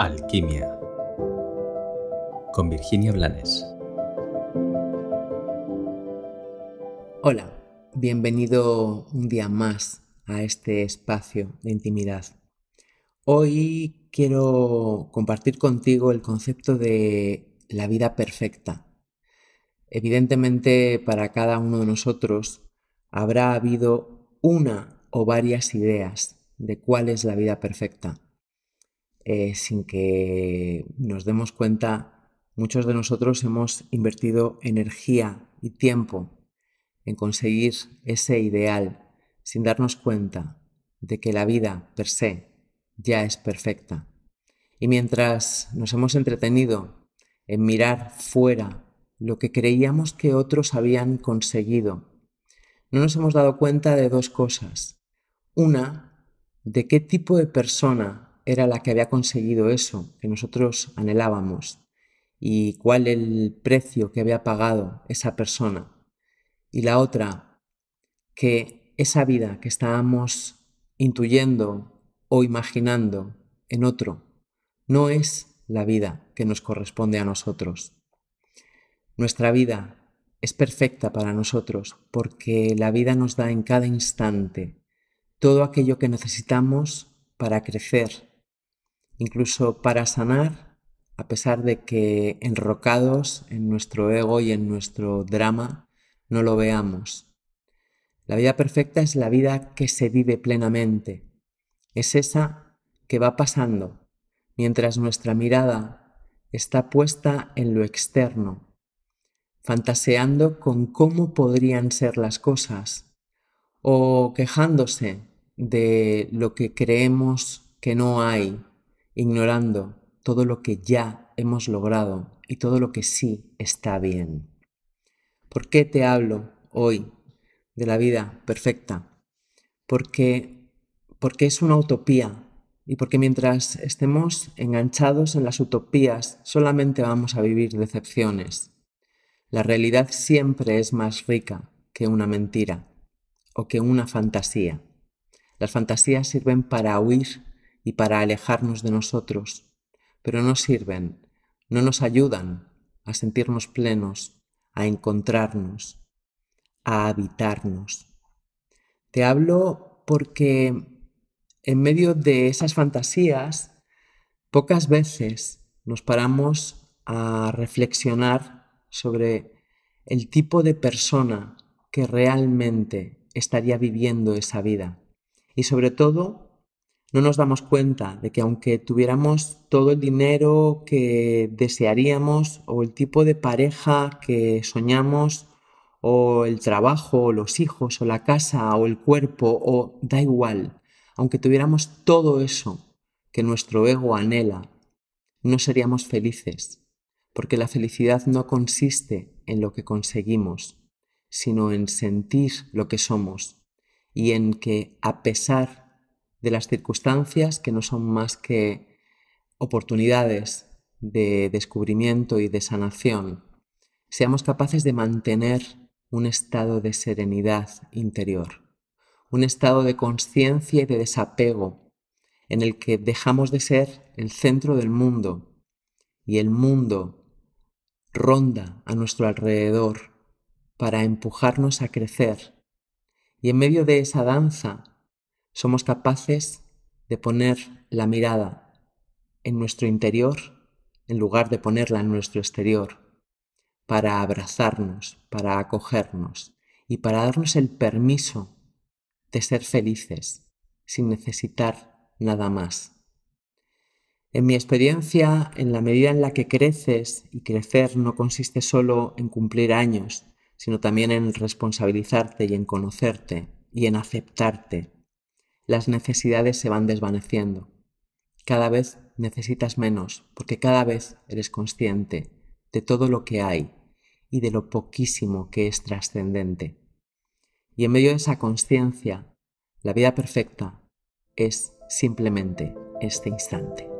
Alquimia con Virginia Blanes. Hola, bienvenido un día más a este espacio de intimidad. Hoy quiero compartir contigo el concepto de la vida perfecta. Evidentemente para cada uno de nosotros habrá habido una o varias ideas de cuál es la vida perfecta. Eh, sin que nos demos cuenta, muchos de nosotros hemos invertido energía y tiempo en conseguir ese ideal sin darnos cuenta de que la vida per se ya es perfecta. Y mientras nos hemos entretenido en mirar fuera lo que creíamos que otros habían conseguido, no nos hemos dado cuenta de dos cosas. Una, de qué tipo de persona era la que había conseguido eso que nosotros anhelábamos y cuál el precio que había pagado esa persona. Y la otra, que esa vida que estábamos intuyendo o imaginando en otro no es la vida que nos corresponde a nosotros. Nuestra vida es perfecta para nosotros porque la vida nos da en cada instante todo aquello que necesitamos para crecer incluso para sanar, a pesar de que enrocados en nuestro ego y en nuestro drama no lo veamos. La vida perfecta es la vida que se vive plenamente. Es esa que va pasando mientras nuestra mirada está puesta en lo externo, fantaseando con cómo podrían ser las cosas o quejándose de lo que creemos que no hay ignorando todo lo que ya hemos logrado y todo lo que sí está bien. ¿Por qué te hablo hoy de la vida perfecta? Porque, porque es una utopía y porque mientras estemos enganchados en las utopías solamente vamos a vivir decepciones. La realidad siempre es más rica que una mentira o que una fantasía. Las fantasías sirven para huir y para alejarnos de nosotros, pero no sirven, no nos ayudan a sentirnos plenos, a encontrarnos, a habitarnos. Te hablo porque en medio de esas fantasías, pocas veces nos paramos a reflexionar sobre el tipo de persona que realmente estaría viviendo esa vida y sobre todo no nos damos cuenta de que aunque tuviéramos todo el dinero que desearíamos o el tipo de pareja que soñamos o el trabajo o los hijos o la casa o el cuerpo o da igual, aunque tuviéramos todo eso que nuestro ego anhela, no seríamos felices, porque la felicidad no consiste en lo que conseguimos, sino en sentir lo que somos y en que a pesar de las circunstancias que no son más que oportunidades de descubrimiento y de sanación, seamos capaces de mantener un estado de serenidad interior, un estado de conciencia y de desapego en el que dejamos de ser el centro del mundo y el mundo ronda a nuestro alrededor para empujarnos a crecer. Y en medio de esa danza somos capaces de poner la mirada en nuestro interior en lugar de ponerla en nuestro exterior, para abrazarnos, para acogernos y para darnos el permiso de ser felices sin necesitar nada más. En mi experiencia, en la medida en la que creces, y crecer no consiste solo en cumplir años, sino también en responsabilizarte y en conocerte y en aceptarte las necesidades se van desvaneciendo. Cada vez necesitas menos, porque cada vez eres consciente de todo lo que hay y de lo poquísimo que es trascendente. Y en medio de esa conciencia, la vida perfecta es simplemente este instante.